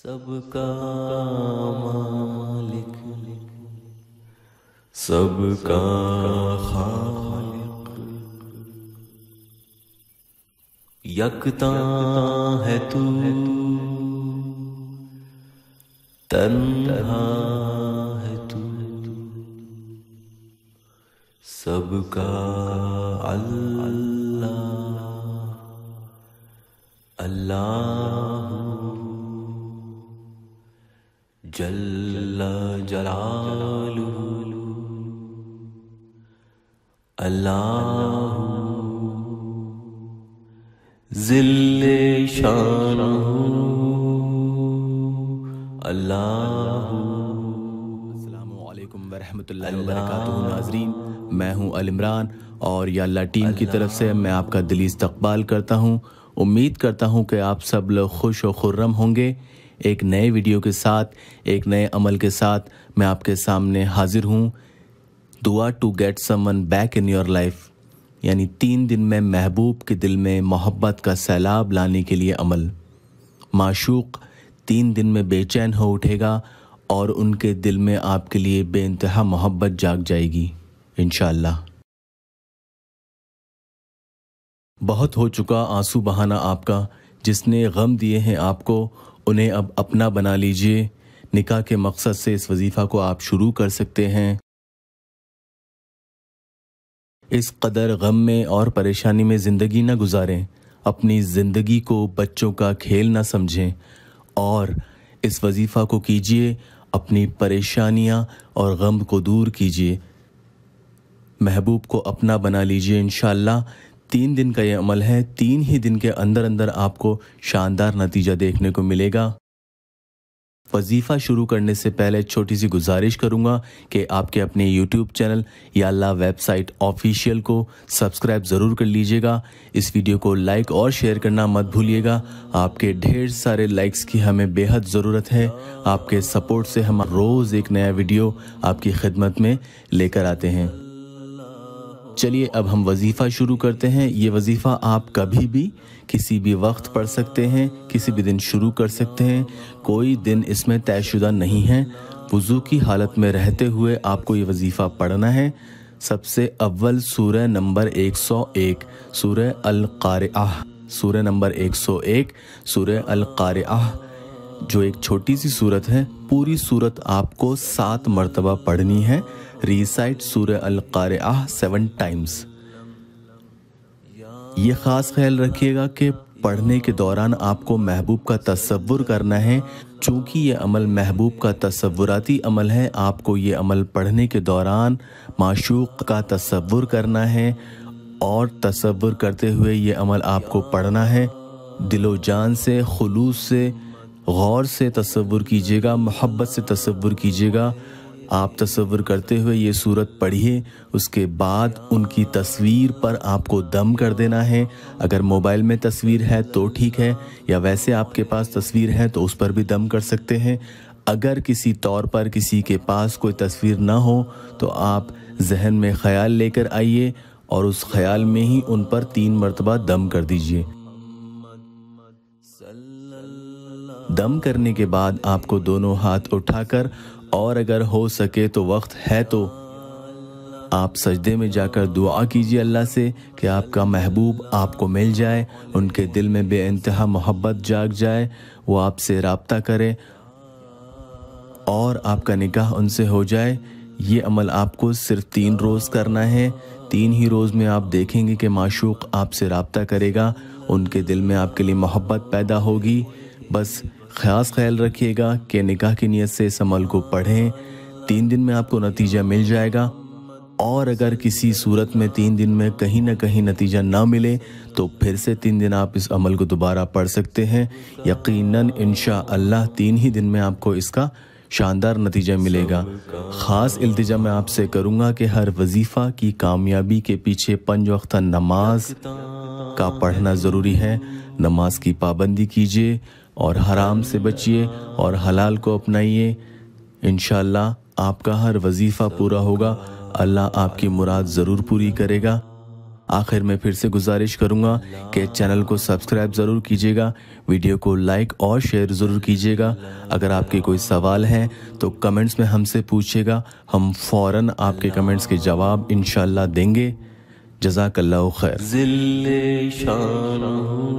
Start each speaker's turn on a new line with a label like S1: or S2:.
S1: سب کا مالک سب کا خالق یکتا ہے تو تنہا ہے تو سب کا اللہ اللہ اللہ ذل اللہ السلام علیکم ورحمۃ اللہ وبرکاتہ ناظرین میں ہوں المران اور یا اللہ ٹیم کی طرف سے میں آپ کا دلی استقبال کرتا ہوں امید کرتا ہوں کہ آپ سب لوگ خوش و خرم ہوں گے ایک نئے ویڈیو کے ساتھ ایک نئے عمل کے ساتھ میں آپ کے سامنے حاضر ہوں دعا to get someone back in your life یعنی تین دن میں محبوب کے دل میں محبت کا سیلاب لانے کے لیے عمل معشوق تین دن میں بے چین ہو اٹھے گا اور ان کے دل میں آپ کے لیے بے انتہا محبت جاگ جائے گی انشاءاللہ بہت ہو چکا آنسو بہانا آپ کا جس نے غم دیے ہیں آپ کو انہیں اب اپنا بنا لیجئے نکاح کے مقصد سے اس وظیفہ کو آپ شروع کر سکتے ہیں اس قدر غم میں اور پریشانی میں زندگی نہ گزاریں اپنی زندگی کو بچوں کا کھیل نہ سمجھیں اور اس وظیفہ کو کیجیے اپنی پریشانیاں اور غم کو دور کیجیے محبوب کو اپنا بنا لیجیے انشاءاللہ تین دن کا یہ عمل ہے تین ہی دن کے اندر اندر آپ کو شاندار نتیجہ دیکھنے کو ملے گا وظیفہ شروع کرنے سے پہلے چھوٹی سی گزارش کروں گا کہ آپ کے اپنے یوٹیوب چینل یا اللہ ویب سائٹ آفیشیل کو سبسکرائب ضرور کر لیجئے گا اس ویڈیو کو لائک اور شیئر کرنا مت بھولیے گا آپ کے ڈھیر سارے لائکس کی ہمیں بے حد ضرورت ہے آپ کے سپورٹ سے ہم روز ایک نیا ویڈیو آپ کی خدمت میں لے کر آتے ہیں چلیے اب ہم وظیفہ شروع کرتے ہیں یہ وظیفہ آپ کبھی بھی کسی بھی وقت پڑھ سکتے ہیں کسی بھی دن شروع کر سکتے ہیں کوئی دن اس میں طے شدہ نہیں ہے وضو کی حالت میں رہتے ہوئے آپ کو یہ وظیفہ پڑھنا ہے سب سے اول سورہ نمبر ایک سو ایک سورہ القارعہ سورہ نمبر ایک سو ایک سورہ القارعہ جو ایک چھوٹی سی صورت ہے پوری صورت آپ کو سات مرتبہ پڑھنی ہے ریسائٹ سورہ القارعہ سیون ٹائمز یہ خاص خیال رکھیے گا کہ پڑھنے کے دوران آپ کو محبوب کا تصور کرنا ہے چونکہ یہ عمل محبوب کا تصوراتی عمل ہے آپ کو یہ عمل پڑھنے کے دوران معشوق کا تصور کرنا ہے اور تصور کرتے ہوئے یہ عمل آپ کو پڑھنا ہے دل و جان سے خلوص سے غور سے تصور کیجیے گا محبت سے تصور کیجیے گا آپ تصور کرتے ہوئے یہ صورت پڑھیے اس کے بعد ان کی تصویر پر آپ کو دم کر دینا ہے اگر موبائل میں تصویر ہے تو ٹھیک ہے یا ویسے آپ کے پاس تصویر ہے تو اس پر بھی دم کر سکتے ہیں اگر کسی طور پر کسی کے پاس کوئی تصویر نہ ہو تو آپ ذہن میں خیال لے کر آئیے اور اس خیال میں ہی ان پر تین مرتبہ دم کر دیجئے دم کرنے کے بعد آپ کو دونوں ہاتھ اٹھا کر اور اگر ہو سکے تو وقت ہے تو آپ سجدے میں جا کر دعا کیجیے اللہ سے کہ آپ کا محبوب آپ کو مل جائے ان کے دل میں بے انتہا محبت جاگ جائے وہ آپ سے رابطہ کرے اور آپ کا نکاح ان سے ہو جائے یہ عمل آپ کو صرف تین روز کرنا ہے تین ہی روز میں آپ دیکھیں گے کہ معشوق آپ سے رابطہ کرے گا ان کے دل میں آپ کے لیے محبت پیدا ہوگی بس خاص خیال رکھیے گا کہ نکاح کی نیت سے اس عمل کو پڑھیں تین دن میں آپ کو نتیجہ مل جائے گا اور اگر کسی صورت میں تین دن میں کہیں نہ کہیں نتیجہ نہ ملے تو پھر سے تین دن آپ اس عمل کو دوبارہ پڑھ سکتے ہیں یقیناً انشاءاللہ تین ہی دن میں آپ کو اس کا شاندار نتیجہ ملے گا خاص التجا میں آپ سے کروں گا کہ ہر وظیفہ کی کامیابی کے پیچھے پنج وقتہ نماز کا پڑھنا ضروری ہے نماز کی پابندی کیجیے اور حرام سے بچیے اور حلال کو اپنائیے انشاءاللہ آپ کا ہر وظیفہ پورا ہوگا اللہ آپ کی مراد ضرور پوری کرے گا آخر میں پھر سے گزارش کروں گا کہ چینل کو سبسکرائب ضرور کیجیے گا ویڈیو کو لائک اور شیئر ضرور کیجیے گا اگر آپ کے کوئی سوال ہیں تو کمنٹس میں ہم سے پوچھے گا ہم فوراً آپ کے کمنٹس کے جواب انشاءاللہ دیں گے جزاک اللہ خیر